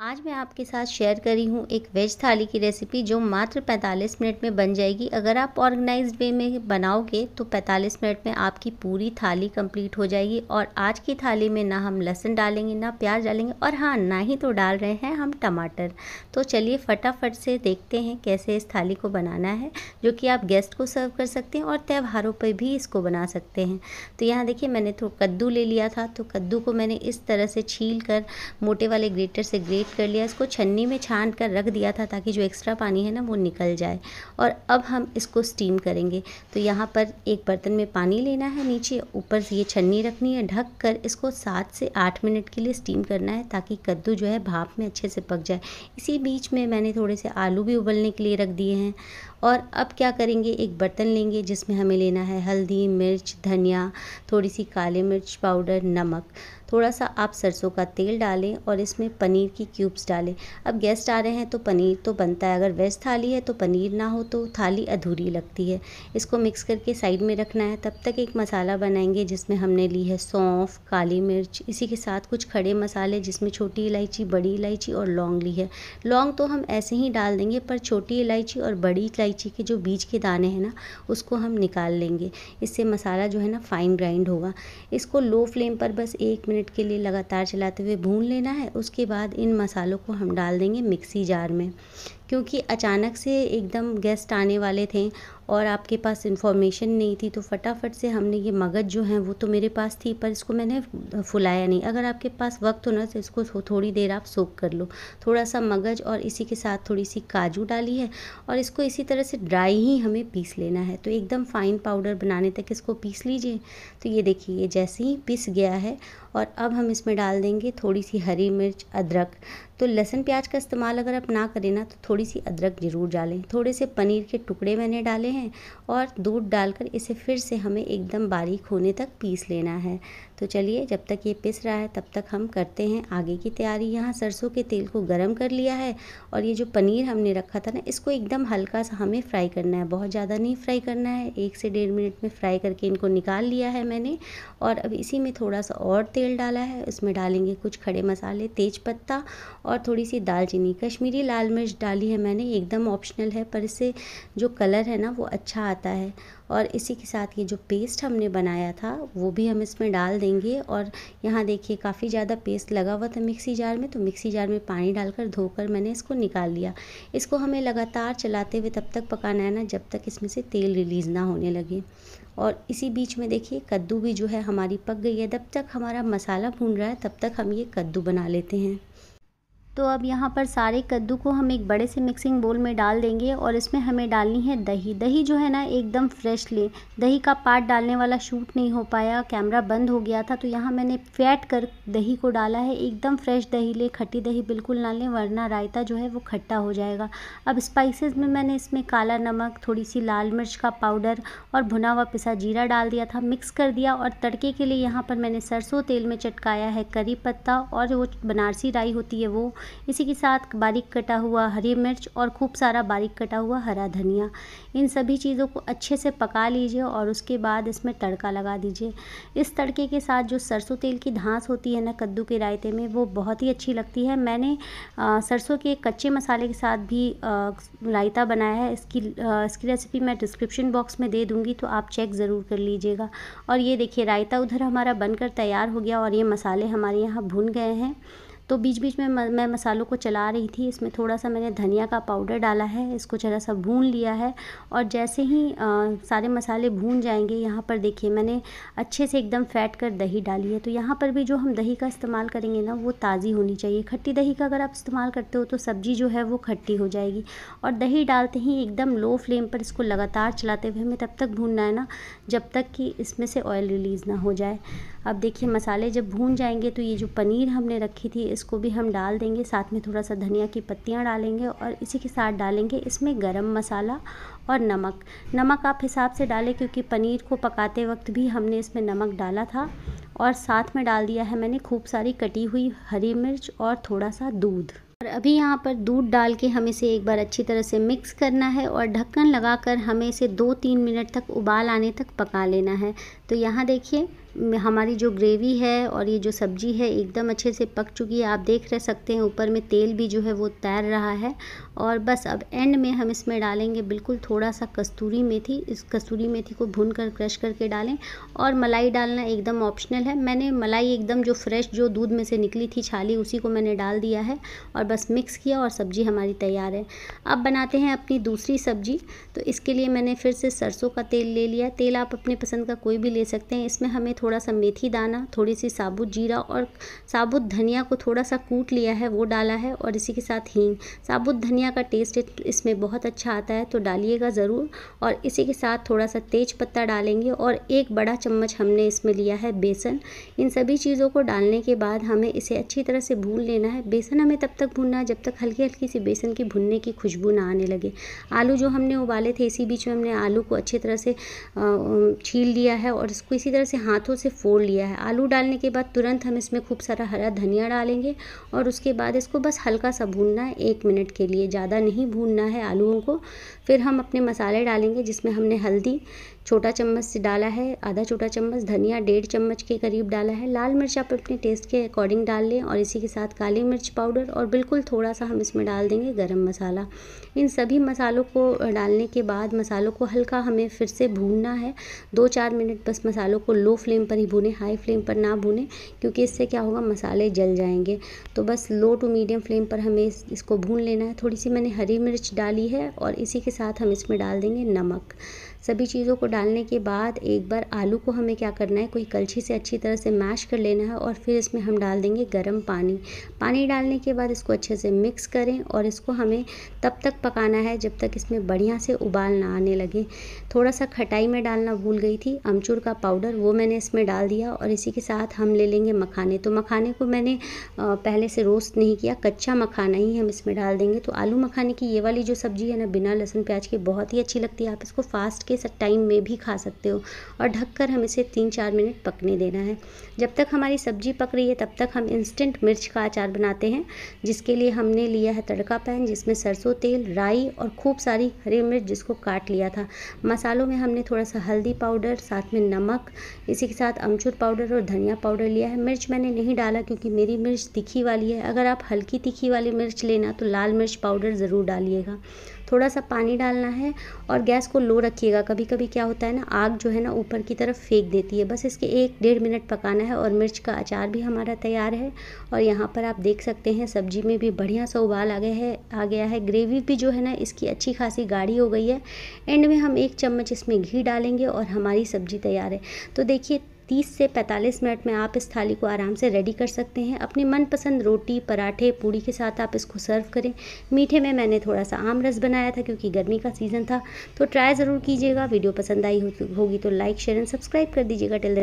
आज मैं आपके साथ शेयर करी हूँ एक वेज थाली की रेसिपी जो मात्र 45 मिनट में बन जाएगी अगर आप ऑर्गेनाइज्ड वे में बनाओगे तो 45 मिनट में आपकी पूरी थाली कंप्लीट हो जाएगी और आज की थाली में ना हम लहसुन डालेंगे ना प्याज डालेंगे और हाँ ना ही तो डाल रहे हैं हम टमाटर तो चलिए फटाफट से देखते हैं कैसे इस थाली को बनाना है जो कि आप गेस्ट को सर्व कर सकते हैं और त्यौहारों पर भी इसको बना सकते हैं तो यहाँ देखिए मैंने तो कद्दू ले लिया था तो कद्दू को मैंने इस तरह से छील कर मोटे वाले ग्रेटर से ग्रेट बेक कर लिया इसको छन्नी में छान कर रख दिया था ताकि जो एक्स्ट्रा पानी है ना वो निकल जाए और अब हम इसको स्टीम करेंगे तो यहाँ पर एक बर्तन में पानी लेना है नीचे ऊपर से ये छन्नी रखनी है ढक कर इसको सात से आठ मिनट के लिए स्टीम करना है ताकि कद्दू जो है भाप में अच्छे से पक जाए इसी बीच में मैंने थोड़े से आलू भी उबलने के लिए रख दिए हैं और अब क्या करेंगे एक बर्तन लेंगे जिसमें हमें लेना है हल्दी मिर्च धनिया थोड़ी सी काले मिर्च पाउडर नमक थोड़ा सा आप सरसों का तेल डालें और इसमें पनीर की क्यूब्स डालें अब गेस्ट आ रहे हैं तो पनीर तो बनता है अगर वेज थाली है तो पनीर ना हो तो थाली अधूरी लगती है इसको मिक्स करके साइड में रखना है तब तक एक मसाला बनाएंगे जिसमें हमने ली है सौंफ काली मिर्च इसी के साथ कुछ खड़े मसाले जिसमें छोटी इलायची बड़ी इलायची और लौंग ली है लौंग तो हम ऐसे ही डाल देंगे पर छोटी इलायची और बड़ी इलायची के जो बीज के दाने हैं ना उसको हम निकाल लेंगे इससे मसाला जो है ना फाइन ग्राइंड होगा इसको लो फ्लेम पर बस एक मिनट मिनट के लिए लगातार चलाते हुए भून लेना है उसके बाद इन मसालों को हम डाल देंगे मिक्सी जार में क्योंकि अचानक से एकदम गेस्ट आने वाले थे और आपके पास इन्फॉर्मेशन नहीं थी तो फटाफट से हमने ये मगज़ जो है वो तो मेरे पास थी पर इसको मैंने फुलाया नहीं अगर आपके पास वक्त हो ना तो इसको थोड़ी देर आप सोख कर लो थोड़ा सा मगज़ और इसी के साथ थोड़ी सी काजू डाली है और इसको इसी तरह से ड्राई ही हमें पीस लेना है तो एकदम फ़ाइन पाउडर बनाने तक इसको पीस लीजिए तो ये देखिए ये जैसे ही पिस गया है और अब हम इसमें डाल देंगे थोड़ी सी हरी मिर्च अदरक तो लहसुन प्याज का इस्तेमाल अगर आप ना करें ना तो थोड़ी सी अदरक ज़रूर डालें थोड़े से पनीर के टुकड़े मैंने डाले हैं और दूध डालकर इसे फिर से हमें एकदम बारीक होने तक पीस लेना है तो चलिए जब तक ये पिस रहा है तब तक हम करते हैं आगे की तैयारी यहाँ सरसों के तेल को गर्म कर लिया है और ये जो पनीर हमने रखा था ना इसको एकदम हल्का सा हमें फ्राई करना है बहुत ज़्यादा नहीं फ्राई करना है एक से डेढ़ मिनट में फ्राई करके इनको निकाल लिया है मैंने और अब इसी में थोड़ा सा और तेल डाला है उसमें डालेंगे कुछ खड़े मसाले तेज पत्ता और थोड़ी सी दालचीनी कश्मीरी लाल मिर्च डाली है मैंने एकदम ऑप्शनल है पर इससे जो कलर है ना वो अच्छा आता है और इसी के साथ ये जो पेस्ट हमने बनाया था वो भी हम इसमें डाल देंगे और यहाँ देखिए काफ़ी ज़्यादा पेस्ट लगा हुआ था मिक्सी जार में तो मिक्सी जार में पानी डालकर धोकर मैंने इसको निकाल लिया इसको हमें लगातार चलाते हुए तब तक पकाना है ना जब तक इसमें से तेल रिलीज़ ना होने लगे और इसी बीच में देखिए कद्दू भी जो है हमारी पक गई है जब तक हमारा मसाला भून रहा है तब तक हम ये कद्दू बना लेते हैं तो अब यहाँ पर सारे कद्दू को हम एक बड़े से मिक्सिंग बोल में डाल देंगे और इसमें हमें डालनी है दही दही जो है ना एकदम फ्रेश लें दही का पार्ट डालने वाला शूट नहीं हो पाया कैमरा बंद हो गया था तो यहाँ मैंने फैट कर दही को डाला है एकदम फ्रेश दही ले खट्टी दही बिल्कुल ना लें वरना रायता जो है वो खट्टा हो जाएगा अब स्पाइसिस में मैंने इसमें काला नमक थोड़ी सी लाल मिर्च का पाउडर और भुना हुआ पिसा जीरा डाल दिया था मिक्स कर दिया और तड़के के लिए यहाँ पर मैंने सरसों तेल में चटकाया है करी पत्ता और वो बनारसी राई होती है वो इसी के साथ बारीक कटा हुआ हरी मिर्च और खूब सारा बारीक कटा हुआ हरा धनिया इन सभी चीज़ों को अच्छे से पका लीजिए और उसके बाद इसमें तड़का लगा दीजिए इस तड़के के साथ जो सरसों तेल की धांस होती है ना कद्दू के रायते में वो बहुत ही अच्छी लगती है मैंने सरसों के कच्चे मसाले के साथ भी रायता बनाया है इसकी इसकी रेसिपी मैं डिस्क्रिप्शन बॉक्स में दे दूँगी तो आप चेक ज़रूर कर लीजिएगा और ये देखिए रायता उधर हमारा बनकर तैयार हो गया और ये मसाले हमारे यहाँ भुन गए हैं तो बीच बीच में मैं मसालों को चला रही थी इसमें थोड़ा सा मैंने धनिया का पाउडर डाला है इसको ज़रा सा भून लिया है और जैसे ही आ, सारे मसाले भून जाएंगे यहाँ पर देखिए मैंने अच्छे से एकदम फैट कर दही डाली है तो यहाँ पर भी जो हम दही का इस्तेमाल करेंगे ना वो ताज़ी होनी चाहिए खट्टी दही का अगर आप इस्तेमाल करते हो तो सब्ज़ी जो है वो खट्टी हो जाएगी और दही डालते ही एकदम लो फ्लेम पर इसको लगातार चलाते हुए हमें तब तक भूनना है ना जब तक कि इसमें से ऑयल रिलीज़ ना हो जाए अब देखिए मसाले जब भून जाएंगे तो ये जो पनीर हमने रखी थी इस इसको भी हम डाल देंगे साथ में थोड़ा सा धनिया की पत्तियाँ डालेंगे और इसी के साथ डालेंगे इसमें गरम मसाला और नमक नमक आप हिसाब से डालें क्योंकि पनीर को पकाते वक्त भी हमने इसमें नमक डाला था और साथ में डाल दिया है मैंने खूब सारी कटी हुई हरी मिर्च और थोड़ा सा दूध और अभी यहाँ पर दूध डाल के हमें इसे एक बार अच्छी तरह से मिक्स करना है और ढक्कन लगाकर हमें इसे दो तीन मिनट तक उबाल आने तक पका लेना है तो यहाँ देखिए हमारी जो ग्रेवी है और ये जो सब्ज़ी है एकदम अच्छे से पक चुकी है आप देख रह सकते हैं ऊपर में तेल भी जो है वो तैर रहा है और बस अब एंड में हम इसमें डालेंगे बिल्कुल थोड़ा सा कस्तूरी मेथी इस कस्तूरी मेथी को भून कर क्रश करके डालें और मलाई डालना एकदम ऑप्शनल है मैंने मलाई एकदम जो फ्रेश जो दूध में से निकली थी छाली उसी को मैंने डाल दिया है और बस मिक्स किया और सब्ज़ी हमारी तैयार है अब बनाते हैं अपनी दूसरी सब्ज़ी तो इसके लिए मैंने फिर से सरसों का तेल ले लिया तेल आप अपने पसंद का कोई भी ले सकते हैं इसमें हमें थोड़ा सा मेथी दाना थोड़ी सी साबुत जीरा और साबुत धनिया को थोड़ा सा कूट लिया है वो डाला है और इसी के साथ हींग साबुत धनिया का टेस्ट इसमें बहुत अच्छा आता है तो डालिएगा ज़रूर और इसी के साथ थोड़ा सा तेज पत्ता डालेंगे और एक बड़ा चम्मच हमने इसमें लिया है बेसन इन सभी चीज़ों को डालने के बाद हमें इसे अच्छी तरह से भून लेना है बेसन हमें तब तक भूनना है जब तक हल्की हल्की सी बेसन की भुनने की खुशबू ना आने लगे आलू जो हमने उबाले थे इसी बीच में हमने आलू को अच्छी तरह से छील लिया है और इसको इसी तरह से हाथों हाथों से फोड़ लिया है आलू डालने के बाद तुरंत हम इसमें खूब सारा हरा धनिया डालेंगे और उसके बाद इसको बस हल्का सा भूनना है एक मिनट के लिए ज़्यादा नहीं भूनना है आलूओं को फिर हम अपने मसाले डालेंगे जिसमें हमने हल्दी छोटा चम्मच से डाला है आधा छोटा चम्मच धनिया डेढ़ चम्मच के करीब डाला है लाल मिर्च आप अपने टेस्ट के अकॉर्डिंग डाल लें और इसी के साथ काली मिर्च पाउडर और बिल्कुल थोड़ा सा हम इसमें डाल देंगे गरम मसाला इन सभी मसालों को डालने के बाद मसालों को हल्का हमें फिर से भूनना है दो चार मिनट बस मसालों को लो फ्लेम पर ही भूने हाई फ्लेम पर ना भूने क्योंकि इससे क्या होगा मसाले जल जाएंगे तो बस लो टू मीडियम फ्लेम पर हमें इसको भून लेना है थोड़ी सी मैंने हरी मिर्च डाली है और इसी के साथ हम इसमें डाल देंगे नमक सभी चीज़ों को डालने के बाद एक बार आलू को हमें क्या करना है कोई कलछी से अच्छी तरह से मैश कर लेना है और फिर इसमें हम डाल देंगे गर्म पानी पानी डालने के बाद इसको अच्छे से मिक्स करें और इसको हमें तब तक पकाना है जब तक इसमें बढ़िया से उबाल ना आने लगे थोड़ा सा खटाई में डालना भूल गई थी अमचूर का पाउडर वो मैंने इसमें डाल दिया और इसी के साथ हम ले लेंगे मखाने तो मखाने को मैंने पहले से रोस्ट नहीं किया कच्चा मखाना ही हम इसमें डाल देंगे तो आलू मखाने की ये वाली जो सब्ज़ी है ना बिना लहसुन प्याज के बहुत ही अच्छी लगती है आप इसको फास्ट के टाइम में भी खा सकते हो और ढककर हम इसे तीन चार मिनट पकने देना है जब तक हमारी सब्जी पक रही है तब तक हम इंस्टेंट मिर्च का अचार बनाते हैं जिसके लिए हमने लिया है तड़का पैन जिसमें सरसों तेल राई और खूब सारी हरी मिर्च जिसको काट लिया था मसालों में हमने थोड़ा सा हल्दी पाउडर साथ में नमक इसी के साथ अमचूर पाउडर और धनिया पाउडर लिया है मिर्च मैंने नहीं डाला क्योंकि मेरी मिर्च तीखी वाली है अगर आप हल्की तीखी वाली मिर्च लेना तो लाल मिर्च पाउडर ज़रूर डालिएगा थोड़ा सा पानी डालना है और गैस को लो रखिएगा कभी कभी क्या होता है ना आग जो है ना ऊपर की तरफ फेंक देती है बस इसके एक डेढ़ मिनट पकाना है और मिर्च का अचार भी हमारा तैयार है और यहाँ पर आप देख सकते हैं सब्जी में भी बढ़िया सा उबाल आ गया है आ गया है ग्रेवी भी जो है ना इसकी अच्छी खासी गाढ़ी हो गई है एंड में हम एक चम्मच इसमें घी डालेंगे और हमारी सब्जी तैयार है तो देखिए 30 से 45 मिनट में आप इस थाली को आराम से रेडी कर सकते हैं अपनी मनपसंद रोटी पराठे पूड़ी के साथ आप इसको सर्व करें मीठे में मैंने थोड़ा सा आम रस बनाया था क्योंकि गर्मी का सीज़न था तो ट्राई ज़रूर कीजिएगा वीडियो पसंद आई तो- होगी तो लाइक शेयर एंड सब्सक्राइब कर दीजिएगा टेल